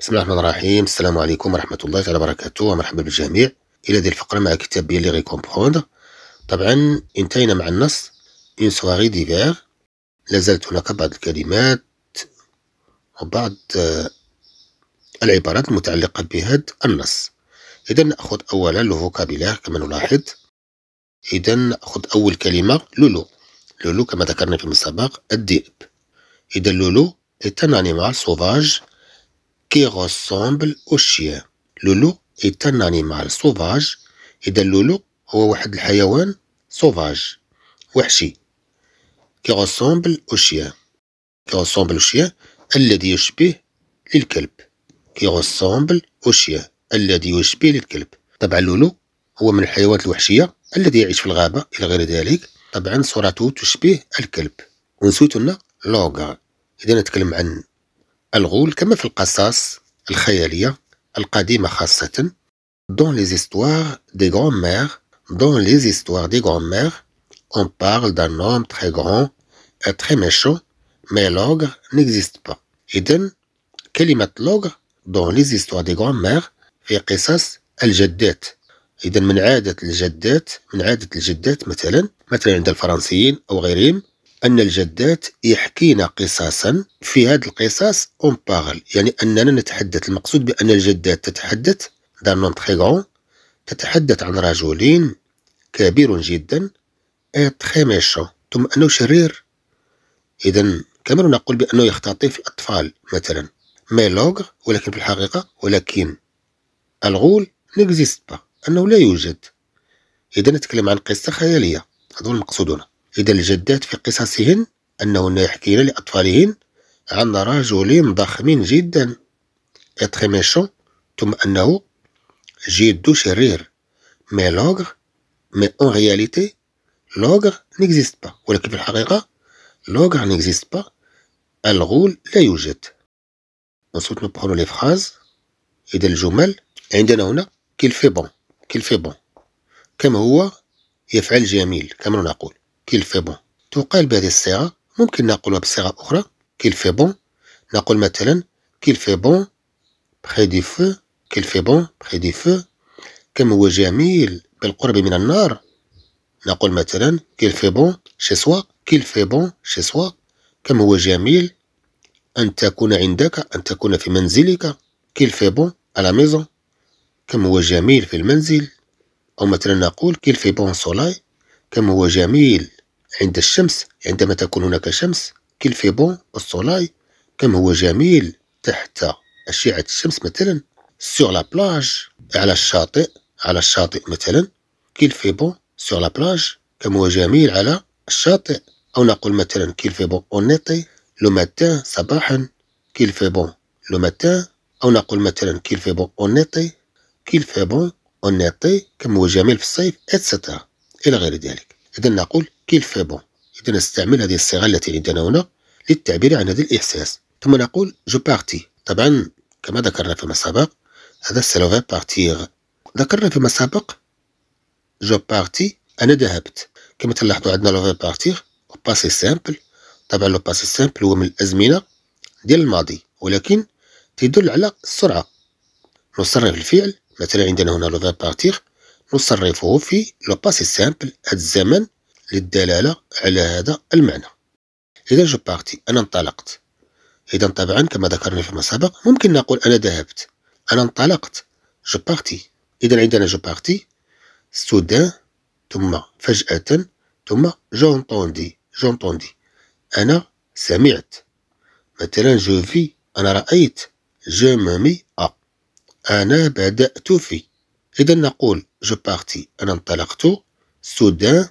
بسم الله الرحمن الرحيم السلام عليكم ورحمة الله تعالى وبركاته ومرحبا بالجميع إلى هذه الفقرة مع كتاب بيان لي كومبخوندر طبعا انتهينا مع النص إن سواغي ديفير لازالت هناك بعض الكلمات وبعض آه، العبارات المتعلقة بهذا النص إذا نأخذ أولا الفوكابيلار كما نلاحظ إذا نأخذ أول كلمة لولو لولو كما ذكرنا في المسابق الذئب إذا لولو est un animal sauvage qui ressemble au chien le loup est un animal sauvage إذا اللولو هو واحد الحيوان سوفاج وحشي qui ressemble au chien qui ressemble au chien الذي يشبه للكلب qui ressemble au chien الذي يشبه للكلب طبعا اللولو هو من الحيوانات الوحشية الذي يعيش في الغابة إلى غير ذلك طبعا صورته تشبه الكلب ونسيتنا لوغا إذا نتكلم عن الغول كما في القصص الخيالية القديمة خاصة دون لي زيستوار دي grands مير دون لي زيستوار دي grands مير اون بارل دان نوم تخي grand et ميشو مي لوغ نيكزيست با إذن كلمة لوغر دون لي زيستوار دي مير في قصص الجدات إذا من عادة الجدات من عادة الجدات مثلا مثلا عند الفرنسيين أو غيرهم أن الجدات يحكينا قصصا في هذا القصص اون باغل يعني أننا نتحدث المقصود بأن الجدات تتحدث دان نون تخي تتحدث عن رجل كبير جدا تخي ميشون ثم أنه شرير إذا كما نقول بأنه يختطف الأطفال مثلا مي ولكن في الحقيقة ولكن الغول نكزيست با أنه لا يوجد إذا نتكلم عن قصة خيالية هذا هو المقصود هنا إذا الجدات في قصصهن أنهن يحكين لأطفالهن عن رجل ضخم جدا إتخي ميشون ثم أنه جد شرير مي لوغر مي اون رياليتي لوغر نيكزيست با ولكن في الحقيقة لوغر نيكزيست با الغول لا يوجد نصوت نبقاو لي فخاز إذا الجمل عندنا هنا كيل في بون كيل في بون كما هو يفعل جميل كما نقول كيل في بون تقال بهذه الصيغة ممكن نقولها بصيغة أخرى كيل في بون نقول مثلا كيل في بون بخي دي فو كيل في بون بخي دي فو كم هو جميل بالقرب من النار نقول مثلا كيل في بون شي سوا كيل في بون شي سوا كم هو جميل أن تكون عندك أن تكون في منزلك كيل في بون على ميزون كم هو جميل في المنزل أو مثلا نقول كيل في بون سولاي كم هو جميل عند الشمس عندما تكون هناك شمس كيل في بون الصولاي كم هو جميل تحت أشعة الشمس مثلا سور لا بلاج على الشاطئ على الشاطئ مثلا كيل في بون سور لا بلاج كم هو جميل على الشاطئ أو نقول مثلا كيل في بون أونيتي لو ماتان صباحا كيل في بون لو ماتان أو نقول مثلا كيل في بون أونيتي كيل في بون أونيتي كم هو جميل في الصيف إتسيتيرا إلى غير ذلك إذا نقول في بون إذا نستعمل هذه الصيغة التي عندنا هنا للتعبير عن هذا الإحساس ثم نقول جو بارتي طبعا كما ذكرنا فيما سبق هذا سلوفا بارتيغ ذكرنا فيما سبق جو بارتي أنا ذهبت كما تلاحظوا عندنا لو بارتيغ وباسي سامبل طبعا لو باسي سامبل هو من الأزمنة ديال الماضي ولكن تدل على السرعة نصرف الفعل مثلا عندنا هنا لو بارتيغ نصرفه في لو باسي سامبل هاد الزمن للدلالة على هذا المعنى إذا جو بارتي أنا انطلقت إذا طبعا كما ذكرنا فيما سبق ممكن نقول أنا ذهبت أنا انطلقت جو بارتي إذا عندنا جو بارتي سودان ثم فجأة ثم جونطوندي جونطوندي أنا سمعت مثلا جو في أنا رأيت جو مامي أ آه. أنا بدأت في إذا نقول جو بارتي أنا انطلقت سودان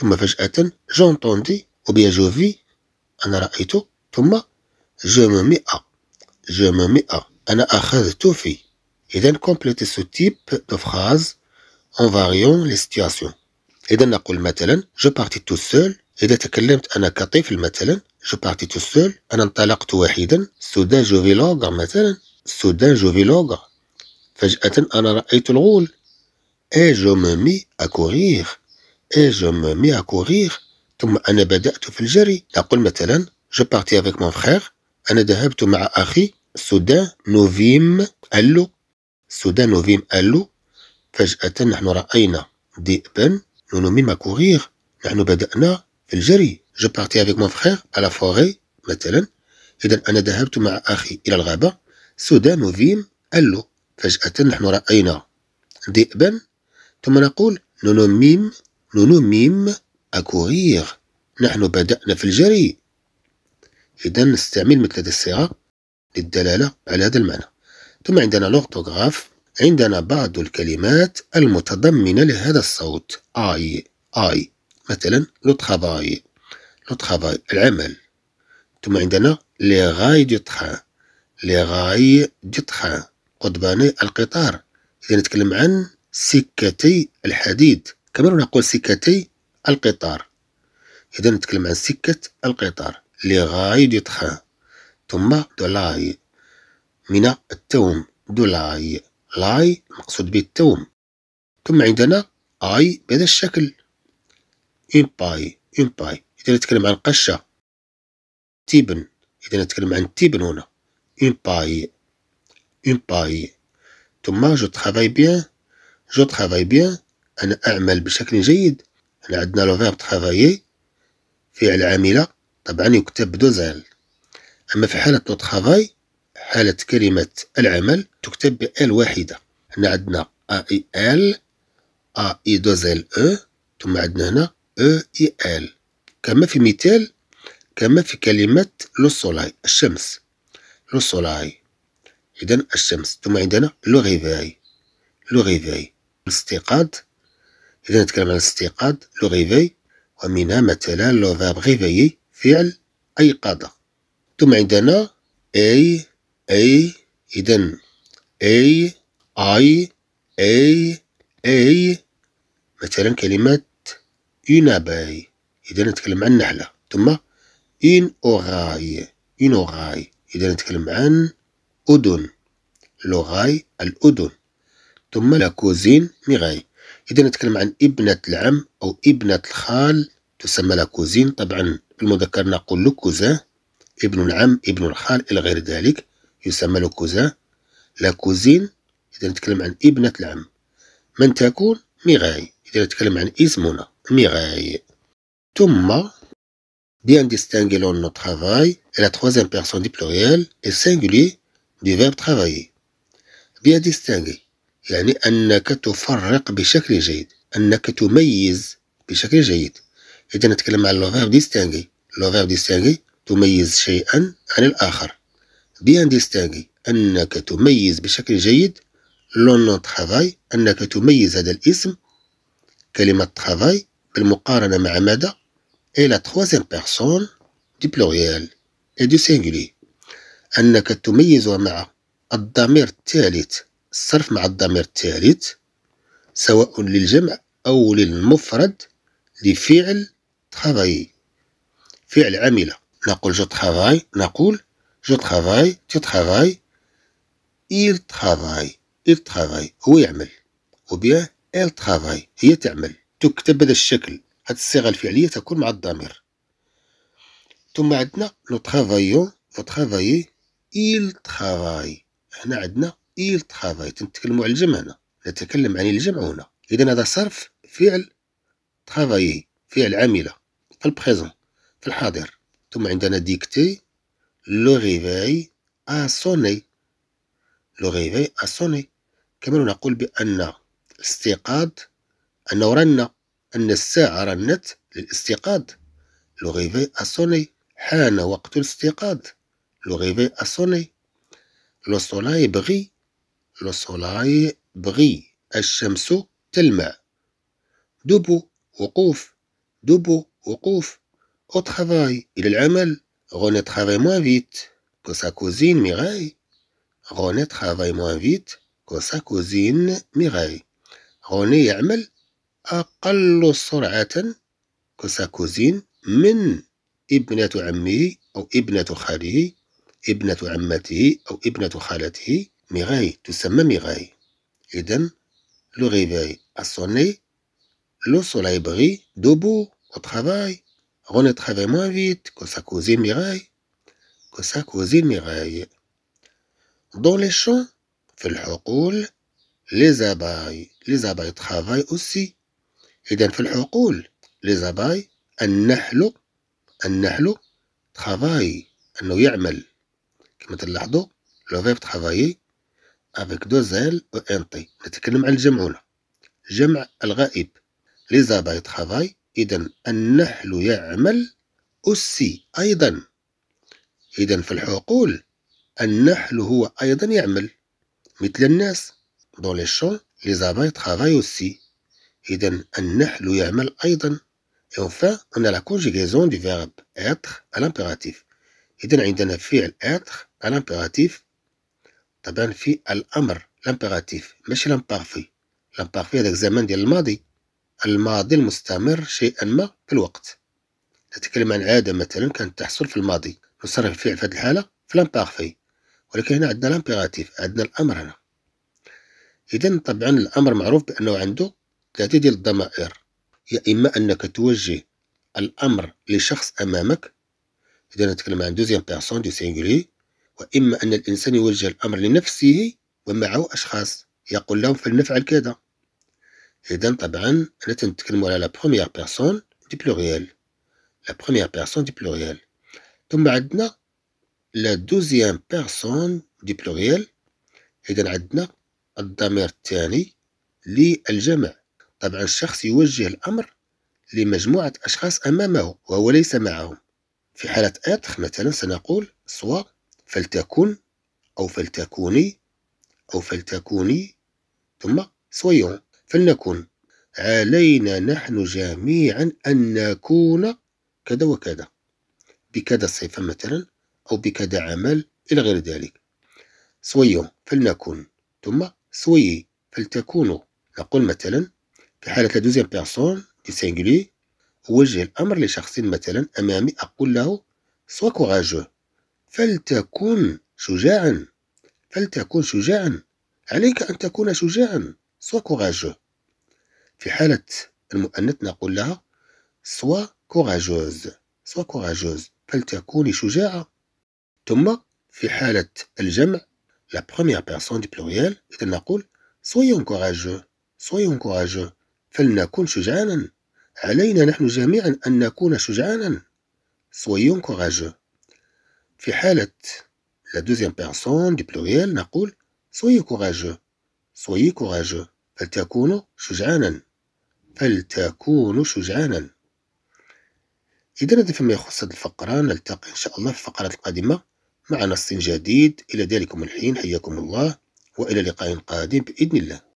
ثم فجأة جونتوندي وبيا جوفي أنا رأيت ثم جو مئة جو مئة أنا أخذت في إذا كومبليتي سو تيب دو فراز أون فاريون لي سيتياسيون إذا نقول مثلا جو بارتي تو سول إذا تكلمت أنا كطفل مثلا جو بارتي تو سول أنا انطلقت وحيدا سودان جو فيلوغر مثلا سودان جو فيلوغر فجأة أنا رأيت الغول إي جو مي أكوغيغ et je me mis à courir ثم أنا بدأت في الجري أقول مثلا je partais avec mon frère أنا ذهبت مع أخي soudain nous vîmes allô soudain nous vîmes allô فجأة نحن رأينا ذئبا nous nous mîmes à courir نحن بدأنا في الجري je partais avec mon frère à la forêt مثلا إذا أنا ذهبت مع أخي إلى الغابة soudain nous vîmes allô فجأة نحن رأينا ذئبا ثم نقول nous nous mîmes Nous ميم mîmes نحن بدأنا في الجري. إذا نستعمل مثل هذه الصيغة للدلالة على هذا المعنى. ثم عندنا الأورثوغراف عندنا بعض الكلمات المتضمنة لهذا الصوت آي آي مثلا لو لو العمل ثم عندنا لي غاي دو تخان لي غاي دو تخان قضبان القطار إذا نتكلم عن سكتي الحديد كما نقول سكتي القطار إذا نتكلم عن سكة القطار لي غاي دي تخان ثم دو لاي من التوم دو لاي لاي مقصود به التوم ثم عندنا اي بهذا الشكل اون باي اون باي إذا نتكلم عن قشة تيبن إذا نتكلم عن تيبن هنا اون باي اون باي ثم جو ترافاي بيان جو ترافاي بيان أنا أعمل بشكل جيد أنا عندنا لو فيرب ترافايي فعل عاملة طبعا يكتب بدوزال أما في حالة لو ترافاي حالة كلمة العمل تكتب بال واحدة هنا عندنا ا اي ال ا اي دوزال او e، ثم عندنا هنا او اي ال كما في مثال كما في كلمة لو سولاي الشمس لو سولاي إذا الشمس ثم عندنا لو غيفاي لو غيفاي الاستيقاظ إذا نتكلم عن الاستيقاظ لو ريفي ومنها مثلا لو فاب ريفيي فعل أيقظة ثم عندنا أي أي إذا أي أي أي أي مثلا كلمة une إذا نتكلم عن نحلة ثم إين أوغاي إين أوغاي إذا نتكلم عن أذن لوغاي الأذن ثم لا كوزين ميغاي إذا نتكلم عن ابنة العم أو ابنة الخال تسمى لا كوزين طبعا المذكر نقول لو كوزان ابن العم ابن الخال إلى غير ذلك يسمى لو كوزان لا كوزين إذا نتكلم عن ابنة العم من تكون ميغاي إذا نتكلم عن اسمنا ميغاي ثم بيان distinguons لون نو et لا troisième personne دي بلوريال est singulier دي فيرب travailler. بيان distinguer. يعني أنك تفرق بشكل جيد أنك تميز بشكل جيد إذا نتكلم عن لوفيرب ديستانغي لوفيرب ديستانغي تميز شيئا عن الآخر بيان ديستانغي أنك تميز بشكل جيد لون ترافاي أنك تميز هذا الاسم كلمة ترافاي بالمقارنة مع ماذا إي لا تخوازيام دي بلوريال إي دو سينغولي أنك تميز مع الضمير الثالث الصرف مع الضمير الثالث سواء للجمع أو للمفرد لفعل ترافاي فعل عمل نقول جو تخافاي نقول جو تخافاي تي تخافاي إل تخافاي إل تخافاي هو يعمل بيان إل تخافاي هي تعمل تكتب بهذا الشكل هاد الصيغة الفعلية تكون مع الضمير ثم عندنا نو ترافايون نو تخافايي إل تخافاي هنا عندنا إيل ترافاي تنتكلموا على الجمع هنا نتكلم عن الجمع هنا إذا هذا صرف فعل ترافاي فعل عاملة في البريزون في الحاضر ثم عندنا ديكتي لو ريفاي أسوني لو ريفاي أسوني كمان نقول بأن الاستيقاظ أنه رن أن الساعة رنت للاستيقاظ لو ريفاي أسوني حان وقت الاستيقاظ لو ريفاي أسوني لو صولاي بغي لو صولاي بغي الشمس تلمع دوبو وقوف دوبو وقوف او ترافاي الى العمل غوني ترافاي موان فيت كو سا كوزين ميغاي غوني ترافاي موان فيت كو سا كوزين ميغاي غوني يعمل اقل سرعة كو سا كوزين من ابنة عمه او ابنة خاله ابنة عمته او ابنة خالته ميغاي تسمى ميغاي إذا لو réveil a sonné le soleil brille debout au travail René travaille moins vite que sa cousine Mireille que sa cousine Mireille dans les champs في الحقول les abeilles les abeilles travaillent aussi إذا في الحقول les abeilles النحل النحل travaille أنه يعمل كما تلاحظوا لو فيرب travailler افيك دو زيل و ان تي نتكلم عن الجمع هنا جمع الغائب زاباي ترافاي اذا النحل يعمل أسي أيضا إذا في الحقول النحل هو أيضا يعمل مثل الناس دون لي شون لي زاباي ترافاي أوسي إذا النحل يعمل أيضا Et أنا on a la conjugaison du verbe être إذا عندنا فعل اتر à طبعا في الامر لامبيغاتيف ماشي لامبارفي لامبارفي هذاك الزمان ديال الماضي الماضي المستمر شيئا ما في الوقت نتكلم عن عاده مثلا كانت تحصل في الماضي نصرف الفعل في هذه الحاله في لامبارفي ولكن هنا عندنا لامبيراتيف عندنا الامر هنا اذا طبعا الامر معروف بانه عنده ثلاثه ديال الضمائر يا اما انك توجه الامر لشخص امامك اذا نتكلم عن دوزيام بيرسون دو سينغولي وإما أن الإنسان يوجه الأمر لنفسه ومعه أشخاص يقول لهم فلنفعل كذا إذا طبعا أنا تنتكلم على لا بروميير بيرسون دي بلوريال لا بروميير بيرسون دي بلوريال ثم عندنا لا دوزيام بيرسون دي بلوريال إذا عندنا الضمير الثاني للجمع طبعا الشخص يوجه الأمر لمجموعة أشخاص أمامه وهو ليس معهم في حالة اتخ مثلا سنقول سوا فلتكن أو فلتكوني أو فلتكوني ثم سويون فلنكن علينا نحن جميعا أن نكون كذا وكذا بكذا صفة مثلا أو بكذا عمل إلى غير ذلك سويون فلنكن ثم سويي فلتكونوا نقول مثلا في حالة دوزيام بيرسون دي سينجلي أوجه الأمر لشخص مثلا أمامي أقول له سوا كوراجو فلتكن شجاعا فلتكن شجاعا عليك أن تكون شجاعا سوا كوراجو في حالة المؤنث نقول لها سوا كوراجوز سوا كوراجوز فلتكوني شجاعة ثم في حالة الجمع لا بروميير بيرسون دي بلوريال إذا نقول سويون كوراجو سويون كوراجو فلنكن شجعانا علينا نحن جميعا أن نكون شجعانا سويون كوراجو في حالة la deuxième personne du pluriel نقول soyez courageux soyez courageux فلتكونوا شجعانا فلتكونوا شجعانا إذا هذا فيما يخص هذه الفقرة نلتقي إن شاء الله في الفقرة القادمة مع نص جديد إلى ذلكم الحين حياكم الله وإلى لقاء قادم بإذن الله